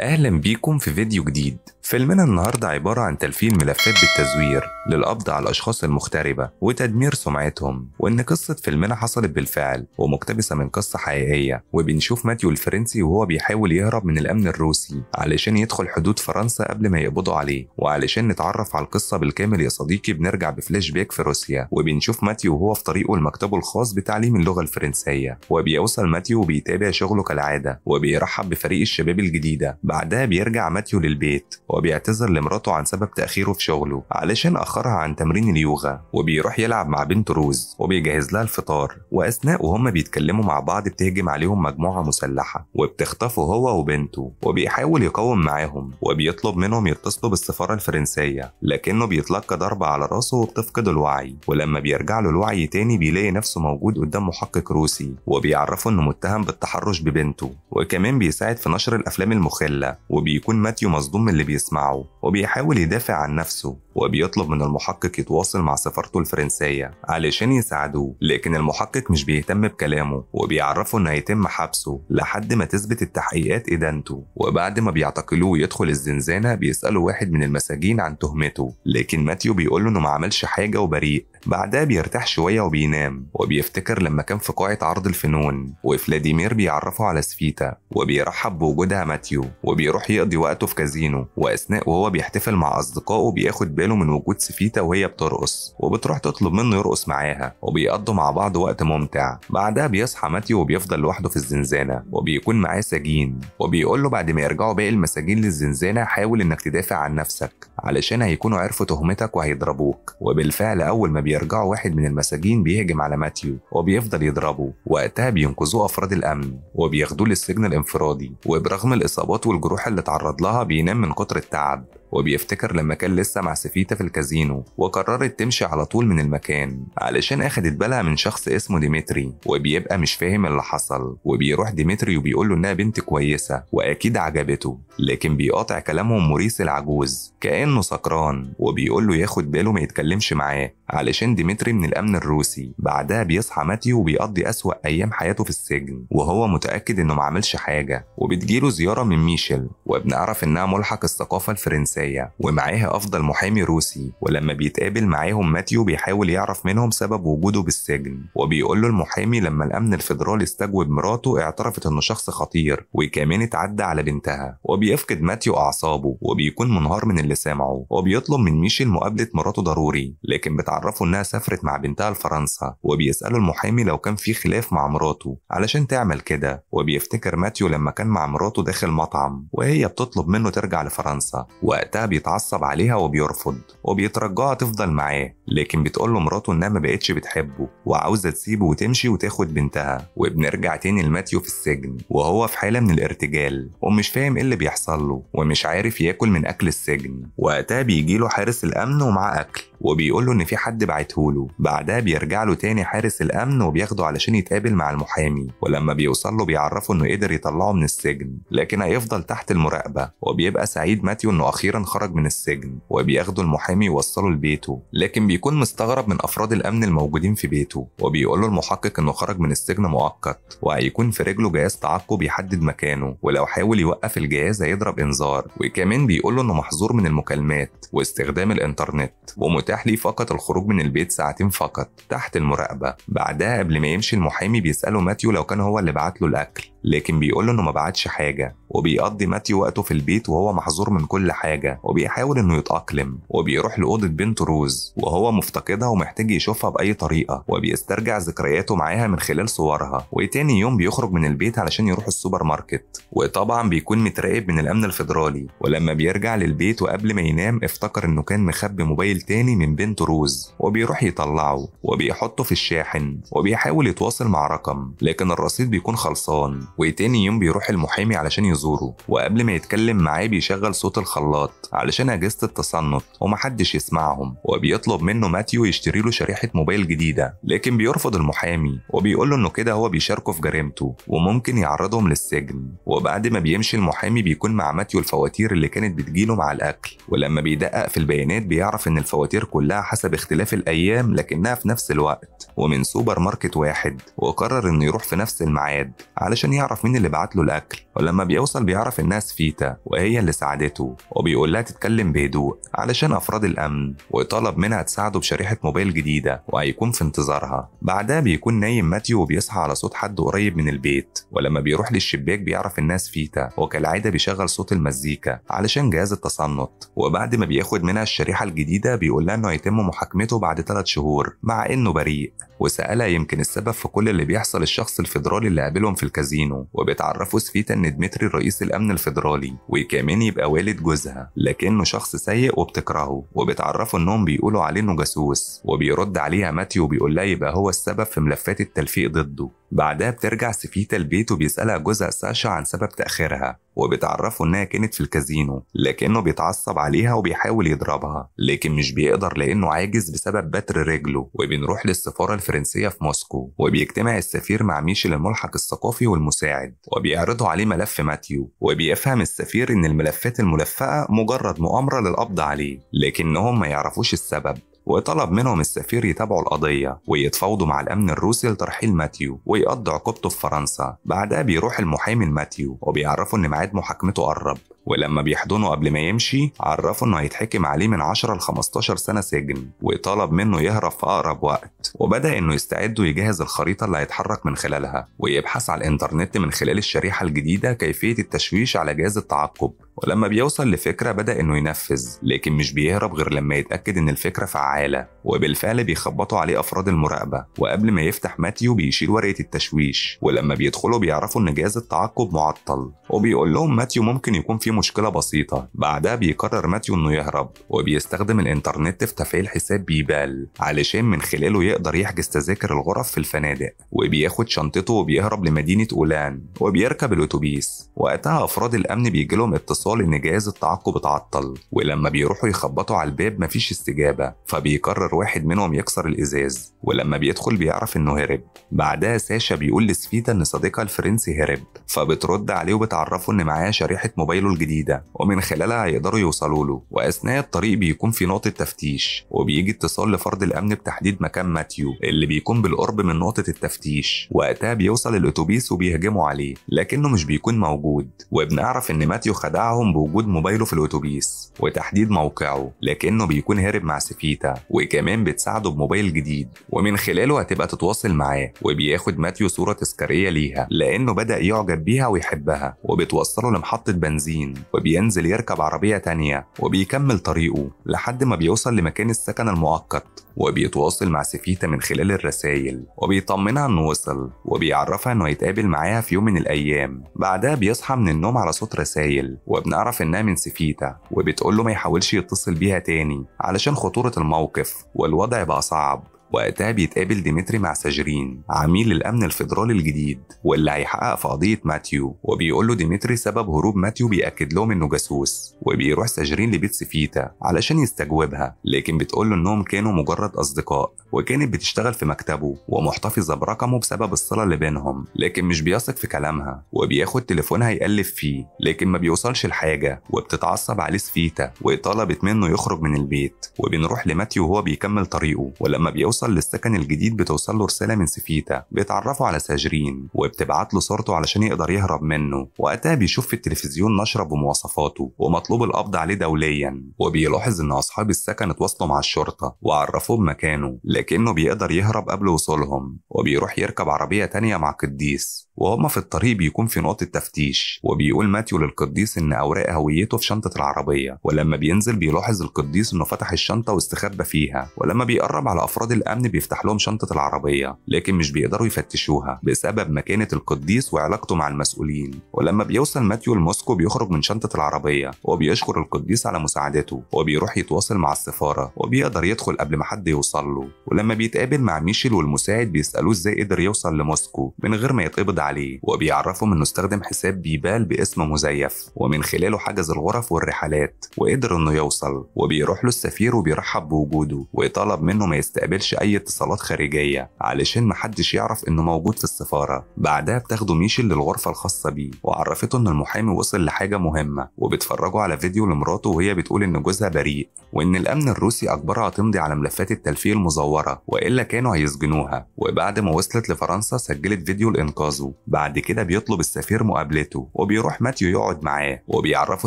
أهلا بيكم في فيديو جديد فيلمنا النهاردة عبارة عن تلفين ملفات بالتزوير للقبض على الأشخاص المغتربة وتدمير سمعتهم وإن قصة فيلمنا حصلت بالفعل ومقتبسة من قصة حقيقية وبنشوف ماتيو الفرنسي وهو بيحاول يهرب من الأمن الروسي علشان يدخل حدود فرنسا قبل ما يقبضوا عليه وعلشان نتعرف على القصة بالكامل يا صديقي بنرجع بفلاش باك في روسيا وبنشوف ماتيو وهو في طريقه لمكتبه الخاص بتعليم اللغة الفرنسية وبيوصل ماتيو وبيتابع شغله كالعادة وبيرحب بفريق الشباب الجديدة بعدها بيرجع ماتيو للبيت وبيعتذر لمراته عن سبب تأخيره في شغله علشان أخرها عن تمرين اليوغا وبيروح يلعب مع بنت روز وبيجهز لها الفطار وأثناء وهم بيتكلموا مع بعض بتهجم عليهم مجموعة مسلحة وبتخطفه هو وبنته وبيحاول يقاوم معاهم وبيطلب منهم يتصلوا بالسفارة الفرنسية لكنه بيتلقى ضربة على راسه وبتفقد الوعي ولما بيرجع له الوعي تاني بيلاقي نفسه موجود قدام محقق روسي وبيعرفه انه متهم بالتحرش ببنته وكمان بيساعد في نشر الافلام المخلة وبيكون ماتيو مصدوم من اللي بيساعد بيسمعه وبيحاول يدافع عن نفسه وبيطلب من المحقق يتواصل مع سفارته الفرنسية علشان يساعدوه لكن المحقق مش بيهتم بكلامه وبيعرفه انه هيتم حبسه لحد ما تثبت التحقيقات إدانته وبعد ما بيعتقلوه ويدخل الزنزانة بيسأله واحد من المساجين عن تهمته لكن ماتيو بيقول له إنه ما عملش حاجة وبريء بعدها بيرتاح شوية وبينام وبيفتكر لما كان في قاعة عرض الفنون وفلاديمير بيعرفه على سفيتا وبيرحب بوجودها ماتيو وبيروح يقضي وقته في كازينو وأثناء وهو بيحتفل مع أصدقائه بياخد باله من وجود سفيتا وهي بترقص وبتروح تطلب منه يرقص معاها وبيقضوا مع بعض وقت ممتع بعدها بيصحى ماتيو وبيفضل لوحده في الزنزانة وبيكون معاه سجين وبيقول له بعد ما يرجعوا باقي المساجين للزنزانة حاول إنك تدافع عن نفسك علشان هيكونوا عرفوا تهمتك وهيضربوك وبالفعل أول ما بي بيرجعوا واحد من المساجين بيهجم على ماتيو وبيفضل يضربه وقتها بينقذوه أفراد الأمن وبياخدوه للسجن الانفرادي وبرغم الإصابات والجروح اللي تعرض لها بينام من كتر التعب وبيفتكر لما كان لسه مع سفيتا في الكازينو وقررت تمشي على طول من المكان علشان أخدت بالها من شخص اسمه ديمتري وبيبقى مش فاهم اللي حصل وبيروح ديمتري وبيقول له إنها بنت كويسة وأكيد عجبته لكن بيقاطع كلامهم موريس العجوز كأنه سكران وبيقول له ياخد باله ما يتكلمش معاه علشان ديمتري من الأمن الروسي بعدها بيصحى ماتيو وبيقضي أسوأ أيام حياته في السجن وهو متأكد إنه ما عملش حاجة وبتجيله زيارة من ميشيل وبنعرف إنها ملحق الثقافة الفرنسية الروسية ومعاها أفضل محامي روسي ولما بيتقابل معاهم ماتيو بيحاول يعرف منهم سبب وجوده بالسجن وبيقول له المحامي لما الأمن الفيدرالي استجوب مراته اعترفت إنه شخص خطير وكمان اتعدى على بنتها وبيفقد ماتيو أعصابه وبيكون منهار من اللي سامعه وبيطلب من ميشيل مقابلة مراته ضروري لكن بتعرفه إنها سافرت مع بنتها لفرنسا وبيسأله المحامي لو كان في خلاف مع مراته علشان تعمل كده وبيفتكر ماتيو لما كان مع مراته داخل مطعم وهي بتطلب منه ترجع لفرنسا وقت وقتها بيتعصب عليها وبيرفض وبيترجاها تفضل معاه لكن بتقول له مراته انها ما بقتش بتحبه وعاوزه تسيبه وتمشي وتاخد بنتها وبنرجع تاني لماتيو في السجن وهو في حاله من الارتجال ومش فاهم ايه اللي بيحصل له ومش عارف ياكل من اكل السجن وقتها بيجيله حارس الامن ومعاه اكل وبيقول له ان في حد بعته له بعدها بيرجع له تاني حارس الامن وبياخده علشان يتقابل مع المحامي ولما بيوصل له بيعرفه انه قدر يطلعه من السجن لكن هيفضل تحت المراقبه وبيبقى سعيد ماتيو انه اخيرا خرج من السجن وبياخده المحامي يوصله لبيته لكن بيكون مستغرب من افراد الامن الموجودين في بيته وبيقول له المحقق انه خرج من السجن مؤقت وهيكون في رجله جهاز تعقب يحدد مكانه ولو حاول يوقف الجهاز هيضرب انذار وكمان بيقول له انه محظور من المكالمات واستخدام الانترنت ومت متاح ليه فقط الخروج من البيت ساعتين فقط تحت المراقبة بعدها قبل ما يمشي المحامي بيسأله ماتيو لو كان هو اللي بعت له الأكل لكن بيقول له انه ما بعتش حاجه وبيقضي ماتي وقته في البيت وهو محظور من كل حاجه وبيحاول انه يتاقلم وبيروح لاوضه بنت روز وهو مفتقدها ومحتاج يشوفها باي طريقه وبيسترجع ذكرياته معاها من خلال صورها وتاني يوم بيخرج من البيت علشان يروح السوبر ماركت وطبعا بيكون متراقب من الامن الفيدرالي ولما بيرجع للبيت وقبل ما ينام افتكر انه كان مخبي موبايل تاني من بنت روز وبيروح يطلعه وبيحطه في الشاحن وبيحاول يتواصل مع رقم لكن الرصيد بيكون خلصان وتاني يوم بيروح المحامي علشان يزوره وقبل ما يتكلم معاه بيشغل صوت الخلاط علشان أجهزة التصنت ومحدش يسمعهم وبيطلب منه ماتيو يشتري له شريحة موبايل جديدة لكن بيرفض المحامي وبيقول له إنه كده هو بيشاركه في جريمته وممكن يعرضهم للسجن وبعد ما بيمشي المحامي بيكون مع ماتيو الفواتير اللي كانت بتجيله مع الأكل ولما بيدقق في البيانات بيعرف إن الفواتير كلها حسب اختلاف الأيام لكنها في نفس الوقت ومن سوبر ماركت واحد وقرر إنه يروح في نفس الميعاد علشان يعرف بيعرف مين اللي بعت له الأكل ولما بيوصل بيعرف الناس فيتا وهي اللي ساعدته وبيقول لها تتكلم بهدوء علشان أفراد الأمن ويطالب منها تساعده بشريحة موبايل جديدة وهيكون في انتظارها بعدها بيكون نايم ماتيو وبيصحى على صوت حد قريب من البيت ولما بيروح للشباك بيعرف الناس فيتا وكالعادة بيشغل صوت المزيكا علشان جهاز التصنت وبعد ما بياخد منها الشريحة الجديدة بيقول لها إنه هيتم محاكمته بعد 3 شهور مع إنه بريء وسألها يمكن السبب في كل اللي بيحصل الشخص الفيدرالي اللي قابلهم في الكازينو مدينه وبيتعرفوا سفيتا ان ديمتري رئيس الامن الفيدرالي وكمان يبقى والد جوزها لكنه شخص سيء وبتكرهه وبتعرفوا انهم بيقولوا عليه انه جاسوس وبيرد عليها ماتيو بيقول لها يبقى هو السبب في ملفات التلفيق ضده بعدها بترجع سفيتا البيت وبيسألها جوزها ساشا عن سبب تأخيرها وبتعرفه إنها كانت في الكازينو لكنه بيتعصب عليها وبيحاول يضربها لكن مش بيقدر لأنه عاجز بسبب بتر رجله وبنروح للسفارة الفرنسية في موسكو وبيجتمع السفير مع ميشيل الملحق الثقافي والمساعد وبيعرضوا عليه ملف ماتيو وبيفهم السفير إن الملفات الملفقة مجرد مؤامرة للقبض عليه لكنهم ما يعرفوش السبب وطلب منهم السفير يتابعوا القضية ويتفاوضوا مع الأمن الروسي لترحيل ماتيو ويقضوا عقوبته في فرنسا بعدها بيروح المحامي لماتيو وبيعرفوا إن ميعاد محاكمته قرب ولما بيحضنه قبل ما يمشي عرفوا انه هيتحكم عليه من 10 ل 15 سنه سجن وطلب منه يهرب في اقرب وقت وبدا انه يستعد ويجهز الخريطه اللي هيتحرك من خلالها ويبحث على الانترنت من خلال الشريحه الجديده كيفيه التشويش على جهاز التعقب ولما بيوصل لفكرة بدأ إنه ينفذ لكن مش بيهرب غير لما يتأكد إن الفكرة فعالة وبالفعل بيخبطوا عليه أفراد المراقبة وقبل ما يفتح ماتيو بيشيل ورقة التشويش ولما بيدخلوا بيعرفوا إن جهاز التعقب معطل وبيقول لهم ماتيو ممكن يكون في مشكلة بسيطة بعدها بيقرر ماتيو إنه يهرب وبيستخدم الإنترنت في تفعيل حساب بيبال علشان من خلاله يقدر يحجز تذاكر الغرف في الفنادق وبياخد شنطته وبيهرب لمدينة أولان وبيركب الأتوبيس وقتها أفراد الأمن بيجيلهم اتصال إن جهاز التعقب اتعطل ولما بيروحوا يخبطوا على الباب مفيش استجابة فبيقرر واحد منهم يكسر الإزاز ولما بيدخل بيعرف إنه هرب بعدها ساشا بيقول لسفيتا إن صديقها الفرنسي هرب فبترد عليه تعرفوا إن معاه شريحة موبايله الجديده ومن خلالها هيقدروا يوصلوا له وأثناء الطريق بيكون في نقطة تفتيش وبيجي اتصال لفرد الأمن بتحديد مكان ماتيو اللي بيكون بالقرب من نقطة التفتيش وقتها بيوصل الأتوبيس وبيهجموا عليه لكنه مش بيكون موجود وبنعرف إن ماتيو خدعهم بوجود موبايله في الأتوبيس وتحديد موقعه لكنه بيكون هارب مع سفيتا وكمان بتساعده بموبايل جديد ومن خلاله هتبقى تتواصل معاه وبياخد ماتيو صورة تذكارية ليها لأنه بدأ يعجب بيها ويحبها وبتوصله لمحطة بنزين وبينزل يركب عربية تانية وبيكمل طريقه لحد ما بيوصل لمكان السكن المؤقت وبيتواصل مع سفيتا من خلال الرسايل وبيطمنها انه وصل وبيعرفها انه هيتقابل معاها في يوم من الايام بعدها بيصحى من النوم على صوت رسايل وبنعرف انها من سفيتا وبتقول له ما يحاولش يتصل بيها تاني علشان خطورة الموقف والوضع بقى صعب وقتها بيتقابل ديمتري مع ساجرين عميل الأمن الفيدرالي الجديد واللي هيحقق في قضية ماتيو وبيقول له ديمتري سبب هروب ماتيو بيأكد لهم إنه جاسوس وبيروح ساجرين لبيت سفيتا علشان يستجوبها لكن بتقول له إنهم كانوا مجرد أصدقاء وكانت بتشتغل في مكتبه ومحتفظة برقمه بسبب الصلة اللي بينهم لكن مش بيثق في كلامها وبياخد تليفونها يقلب فيه لكن ما بيوصلش لحاجة وبتتعصب عليه سفيتا وطلبت منه يخرج من البيت وبنروح لماتيو وهو بيكمل طريقه ولما بيوصل بيوصل للسكن الجديد بتوصل له رسالة من سفيتا بيتعرفوا على ساجرين وبتبعت له صورته علشان يقدر يهرب منه وقتها بيشوف في التلفزيون نشرة بمواصفاته ومطلوب القبض عليه دوليا وبيلاحظ ان اصحاب السكن اتواصلوا مع الشرطة وعرفوه بمكانه لكنه بيقدر يهرب قبل وصولهم وبيروح يركب عربية تانية مع قديس وهما في الطريق بيكون في نقطة تفتيش وبيقول ماتيو للقديس إن أوراق هويته في شنطة العربية ولما بينزل بيلاحظ القديس إنه فتح الشنطة واستخبى فيها ولما بيقرب على أفراد الأمن بيفتح لهم شنطة العربية لكن مش بيقدروا يفتشوها بسبب مكانة القديس وعلاقته مع المسؤولين ولما بيوصل ماتيو لموسكو بيخرج من شنطة العربية وبيشكر القديس على مساعدته وبيروح يتواصل مع السفارة وبيقدر يدخل قبل ما حد يوصل له ولما بيتقابل مع ميشيل والمساعد بيسألوه ازاي قدر يوصل لموسكو من غير ما يتقبض عليه وبيعرفهم انه استخدم حساب بيبال باسم مزيف ومن خلاله حجز الغرف والرحلات وقدر انه يوصل وبيروح له السفير وبيرحب بوجوده ويطلب منه ما يستقبلش اي اتصالات خارجيه علشان محدش يعرف انه موجود في السفاره بعدها بتاخده ميشيل للغرفه الخاصه بيه وعرفته ان المحامي وصل لحاجه مهمه وبيتفرجوا على فيديو لمراته وهي بتقول ان جوزها بريء وان الامن الروسي اجبرها تمضي على ملفات التلفيه المزوره والا كانوا هيسجنوها وبعد ما وصلت لفرنسا سجلت فيديو لانقاذه بعد كده بيطلب السفير مقابلته وبيروح ماتيو يقعد معاه وبيعرفه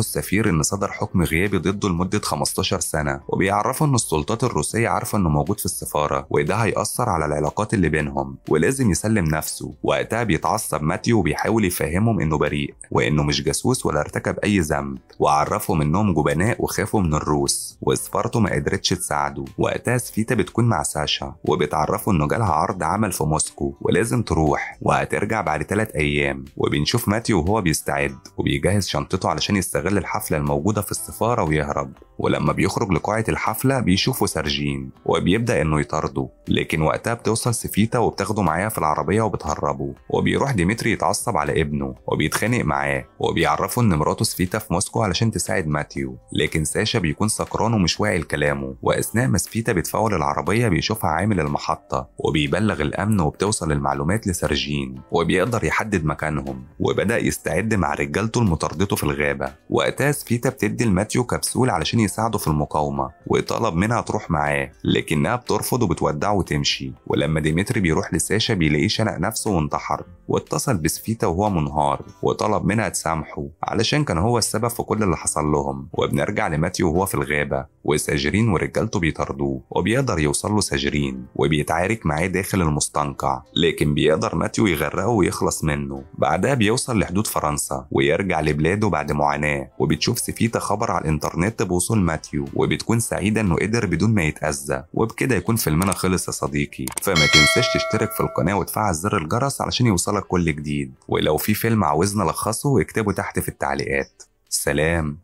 السفير ان صدر حكم غيابي ضده لمده 15 سنه وبيعرفه ان السلطات الروسيه عارفه انه موجود في السفاره وده هيأثر على العلاقات اللي بينهم ولازم يسلم نفسه وقتها بيتعصب ماتيو وبيحاول يفهمهم إنه بريء وإنه مش جاسوس ولا ارتكب أي ذنب وعرفهم إنهم جبناء وخافوا من الروس وسفارته ما قدرتش تساعده وقتها سفيتا بتكون مع ساشا وبتعرفه إنه جالها عرض عمل في موسكو ولازم تروح وهترجع بعد ثلاث أيام وبنشوف ماتيو وهو بيستعد وبيجهز شنطته علشان يستغل الحفلة الموجودة في السفارة ويهرب ولما بيخرج لقاعة الحفلة بيشوفوا سارجين وبيبدأ إنه يطرد برضه لكن وقتها بتوصل سفيتا وبتاخده معاها في العربية وبتهربه وبيروح ديمتري يتعصب على ابنه وبيتخانق معاه وبيعرفه ان مراته سفيتا في موسكو علشان تساعد ماتيو لكن ساشا بيكون سكران ومش واعي لكلامه واثناء ما سفيتا بتفاول العربية بيشوفها عامل المحطة وبيبلغ الامن وبتوصل المعلومات لسرجين وبيقدر يحدد مكانهم وبدأ يستعد مع رجالته لمطاردته في الغابة وقتها سفيتا بتدي لماتيو كبسول علشان يساعده في المقاومة وطلب منها تروح معاه لكنها بترفض وبت وتودع وتمشي ولما ديمتري بيروح لساشا بيلاقيه شنق نفسه وانتحر واتصل بسفيتا وهو منهار وطلب منها تسامحه علشان كان هو السبب في كل اللي حصل لهم وبنرجع لماتيو وهو في الغابة وساجرين ورجالته بيطاردوه وبيقدر يوصل له ساجرين وبيتعارك معاه داخل المستنقع لكن بيقدر ماتيو يغرقه ويخلص منه بعدها بيوصل لحدود فرنسا ويرجع لبلاده بعد معاناة وبتشوف سفيتا خبر على الانترنت بوصول ماتيو وبتكون سعيدة انه قدر بدون ما يتأذى وبكده يكون فيلمنا خلص يا صديقي فما تنساش تشترك في القناة وتفعل زر الجرس علشان يوصلك كل جديد ولو في فيلم عاوزنا نلخصه اكتبه تحت في التعليقات سلام